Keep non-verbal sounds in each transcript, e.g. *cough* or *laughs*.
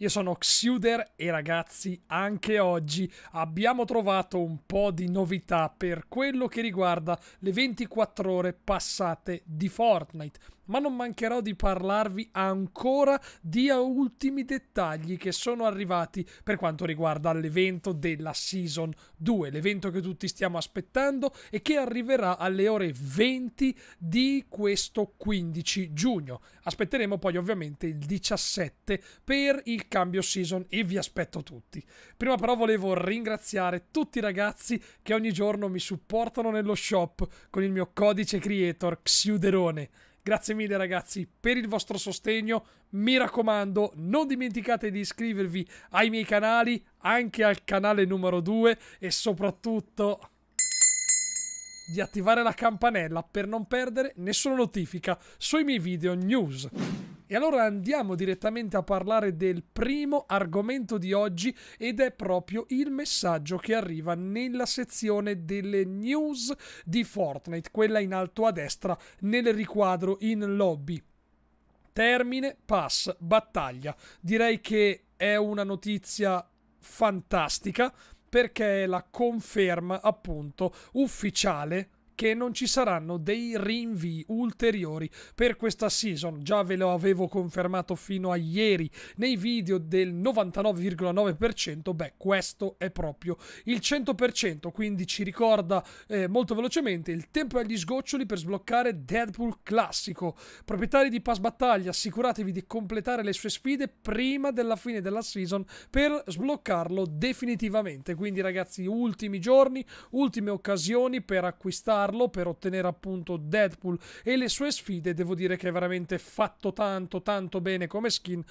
Io sono Xuder e ragazzi, anche oggi abbiamo trovato un po' di novità per quello che riguarda le 24 ore passate di Fortnite ma non mancherò di parlarvi ancora di ultimi dettagli che sono arrivati per quanto riguarda l'evento della Season 2, l'evento che tutti stiamo aspettando e che arriverà alle ore 20 di questo 15 giugno. Aspetteremo poi ovviamente il 17 per il cambio Season e vi aspetto tutti. Prima però volevo ringraziare tutti i ragazzi che ogni giorno mi supportano nello shop con il mio codice creator Xiuderone Grazie mille ragazzi per il vostro sostegno. Mi raccomando, non dimenticate di iscrivervi ai miei canali, anche al canale numero 2 e soprattutto di attivare la campanella per non perdere nessuna notifica sui miei video news. E allora andiamo direttamente a parlare del primo argomento di oggi ed è proprio il messaggio che arriva nella sezione delle news di Fortnite, quella in alto a destra nel riquadro in lobby. Termine, pass, battaglia. Direi che è una notizia fantastica perché è la conferma appunto ufficiale che non ci saranno dei rinvii ulteriori per questa season. Già ve lo avevo confermato fino a ieri nei video del 99,9%. Beh, questo è proprio il 100%. Quindi ci ricorda eh, molto velocemente il tempo agli sgoccioli per sbloccare Deadpool classico. Proprietari di pass battaglia, assicuratevi di completare le sue sfide prima della fine della season per sbloccarlo definitivamente. Quindi, ragazzi, ultimi giorni, ultime occasioni per acquistare farlo per ottenere appunto Deadpool e le sue sfide devo dire che è veramente fatto tanto tanto bene come skin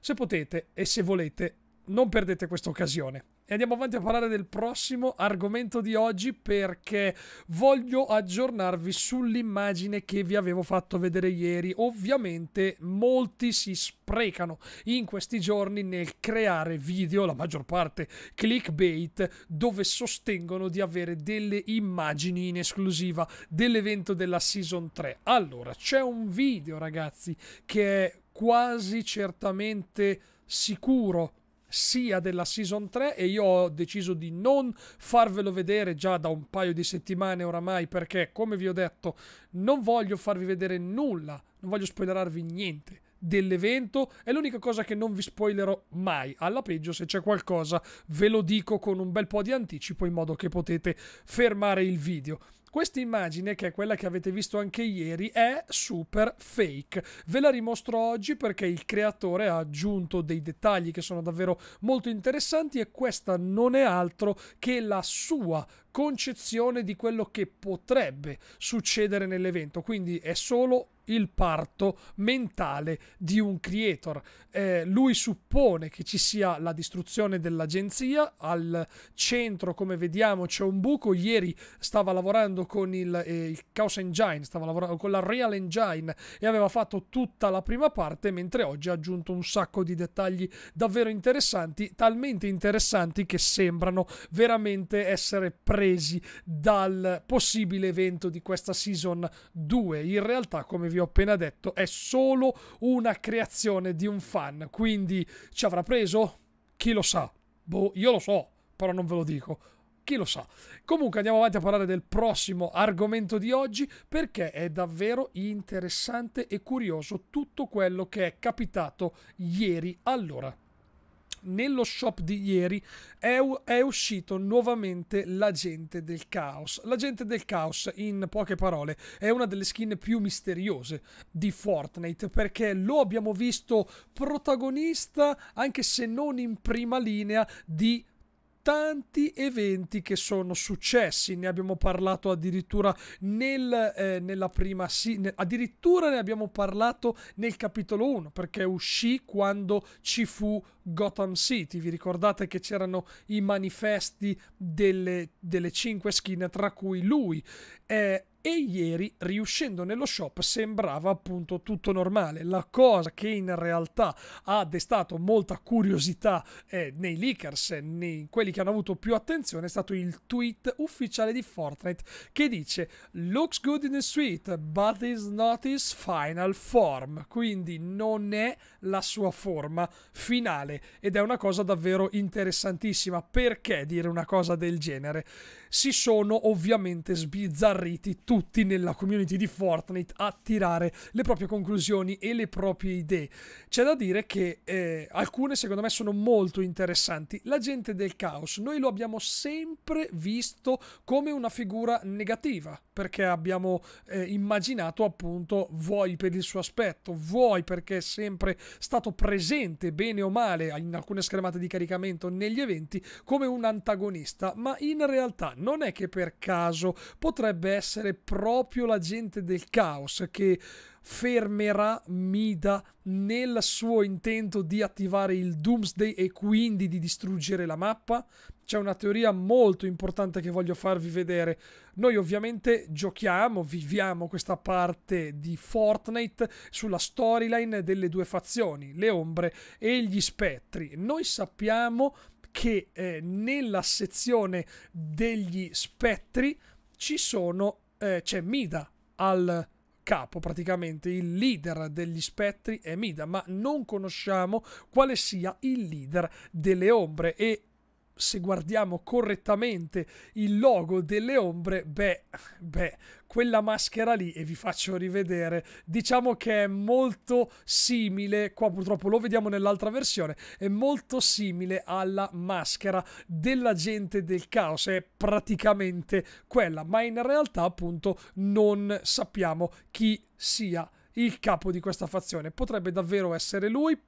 se potete e se volete non perdete questa occasione e andiamo avanti a parlare del prossimo argomento di oggi perché voglio aggiornarvi sull'immagine che vi avevo fatto vedere ieri. Ovviamente molti si sprecano in questi giorni nel creare video, la maggior parte clickbait, dove sostengono di avere delle immagini in esclusiva dell'evento della Season 3. Allora, c'è un video ragazzi che è quasi certamente sicuro sia della Season 3 e io ho deciso di non farvelo vedere già da un paio di settimane oramai perché, come vi ho detto, non voglio farvi vedere nulla, non voglio spoilerarvi niente dell'evento è l'unica cosa che non vi spoilerò mai alla peggio se c'è qualcosa ve lo dico con un bel po' di anticipo in modo che potete fermare il video questa immagine, che è quella che avete visto anche ieri, è super fake. Ve la rimostro oggi perché il creatore ha aggiunto dei dettagli che sono davvero molto interessanti e questa non è altro che la sua concezione di quello che potrebbe succedere nell'evento, quindi è solo il parto mentale di un creator. Eh, lui suppone che ci sia la distruzione dell'agenzia, al centro come vediamo c'è un buco, ieri stava lavorando con il, eh, il Chaos Engine, stava lavorando con la Real Engine e aveva fatto tutta la prima parte, mentre oggi ha aggiunto un sacco di dettagli davvero interessanti, talmente interessanti che sembrano veramente essere presenti presi dal possibile evento di questa season 2. In realtà, come vi ho appena detto, è solo una creazione di un fan, quindi ci avrà preso? Chi lo sa? Boh, io lo so, però non ve lo dico chi lo sa. Comunque andiamo avanti a parlare del prossimo argomento di oggi perché è davvero interessante e curioso tutto quello che è capitato ieri. Allora, nello shop di ieri è, è uscito nuovamente l'agente del caos. L'agente del caos, in poche parole, è una delle skin più misteriose di Fortnite perché lo abbiamo visto protagonista, anche se non in prima linea, di tanti eventi che sono successi, ne abbiamo parlato addirittura nel, eh, nella prima, sì, ne, addirittura ne abbiamo parlato nel capitolo 1 perché uscì quando ci fu Gotham City, vi ricordate che c'erano i manifesti delle, delle cinque schine tra cui lui. Eh, e ieri riuscendo nello shop sembrava appunto tutto normale. La cosa che in realtà ha destato molta curiosità eh, nei leakers, eh, nei, quelli che hanno avuto più attenzione, è stato il tweet ufficiale di Fortnite che dice Looks good in the suite, but is not his final form. Quindi non è la sua forma finale ed è una cosa davvero interessantissima. Perché dire una cosa del genere? si sono ovviamente sbizzarriti tutti nella community di Fortnite a tirare le proprie conclusioni e le proprie idee. C'è da dire che eh, alcune secondo me sono molto interessanti. La gente del caos, noi lo abbiamo sempre visto come una figura negativa perché abbiamo eh, immaginato appunto vuoi per il suo aspetto, vuoi perché è sempre stato presente, bene o male, in alcune schermate di caricamento negli eventi, come un antagonista, ma in realtà non è che per caso potrebbe essere proprio la gente del caos che fermerà Mida nel suo intento di attivare il Doomsday e quindi di distruggere la mappa? C'è una teoria molto importante che voglio farvi vedere. Noi ovviamente giochiamo, viviamo questa parte di Fortnite sulla storyline delle due fazioni, le ombre e gli spettri. Noi sappiamo che eh, nella sezione degli spettri ci sono eh, c'è Mida al capo, praticamente il leader degli spettri è Mida, ma non conosciamo quale sia il leader delle ombre e se guardiamo correttamente il logo delle ombre, beh, beh, quella maschera lì, e vi faccio rivedere, diciamo che è molto simile, qua purtroppo lo vediamo nell'altra versione, è molto simile alla maschera dell'agente del caos, è praticamente quella, ma in realtà appunto non sappiamo chi sia il capo di questa fazione. Potrebbe davvero essere lui,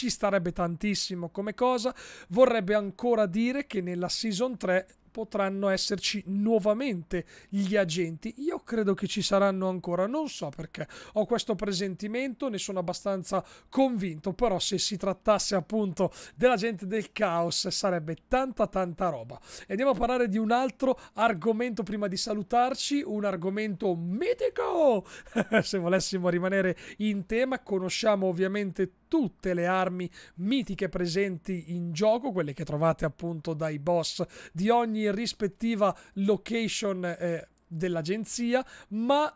ci starebbe tantissimo come cosa, vorrebbe ancora dire che nella season 3 potranno esserci nuovamente gli agenti. Io credo che ci saranno ancora, non so perché. Ho questo presentimento, ne sono abbastanza convinto, però se si trattasse appunto della gente del caos sarebbe tanta tanta roba. E andiamo a parlare di un altro argomento prima di salutarci, un argomento mitico. *laughs* se volessimo rimanere in tema, conosciamo ovviamente tutte le armi mitiche presenti in gioco, quelle che trovate appunto dai boss di ogni rispettiva location eh, dell'agenzia, ma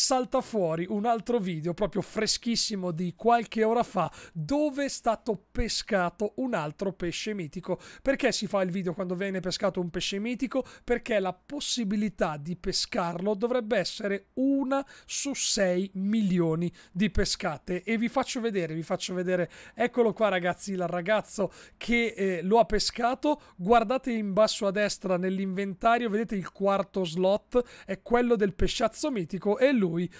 salta fuori un altro video proprio freschissimo di qualche ora fa dove è stato pescato un altro pesce mitico. Perché si fa il video quando viene pescato un pesce mitico? Perché la possibilità di pescarlo dovrebbe essere una su 6 milioni di pescate e vi faccio vedere, vi faccio vedere. Eccolo qua ragazzi, il ragazzo che eh, lo ha pescato. Guardate in basso a destra nell'inventario, vedete il quarto slot è quello del pesciazzo mitico e lui lui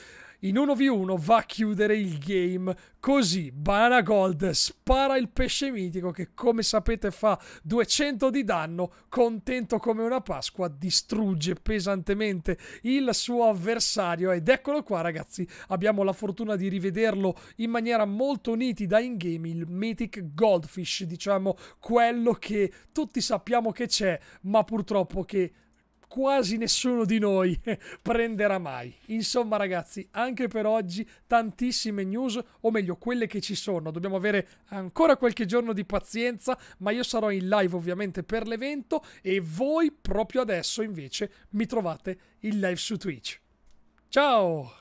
in 1v1 va a chiudere il game così Banana Gold spara il pesce mitico che come sapete fa 200 di danno contento come una Pasqua distrugge pesantemente il suo avversario ed eccolo qua ragazzi abbiamo la fortuna di rivederlo in maniera molto nitida in game il Mythic Goldfish diciamo quello che tutti sappiamo che c'è ma purtroppo che quasi nessuno di noi *laughs* prenderà mai. Insomma, ragazzi, anche per oggi tantissime news, o meglio, quelle che ci sono. Dobbiamo avere ancora qualche giorno di pazienza, ma io sarò in live ovviamente per l'evento e voi proprio adesso invece mi trovate in live su Twitch. Ciao!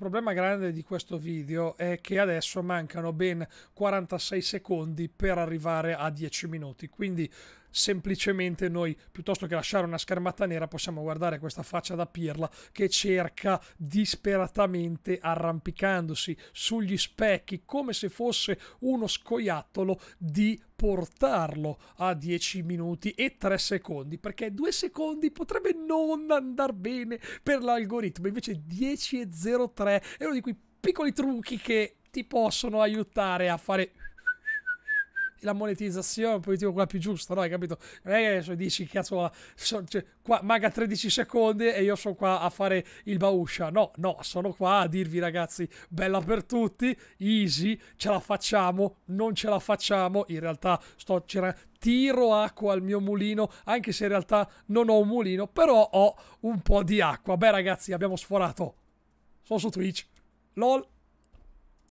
problema grande di questo video è che adesso mancano ben 46 secondi per arrivare a 10 minuti, quindi semplicemente noi piuttosto che lasciare una schermata nera possiamo guardare questa faccia da pirla che cerca disperatamente arrampicandosi sugli specchi come se fosse uno scoiattolo di portarlo a 10 minuti e 3 secondi perché 2 secondi potrebbe non andare bene per l'algoritmo invece 10 e 03 è uno di quei piccoli trucchi che ti possono aiutare a fare la monetizzazione è un po' quella più giusta, no? Hai capito? Non è che cioè, dici, cazzo, so, cioè, qua, maga 13 secondi e io sono qua a fare il bauscia. No, no, sono qua a dirvi, ragazzi, bella per tutti, easy, ce la facciamo, non ce la facciamo. In realtà sto tiro acqua al mio mulino, anche se in realtà non ho un mulino, però ho un po' di acqua. Beh, ragazzi, abbiamo sforato. Sono su Twitch. LOL.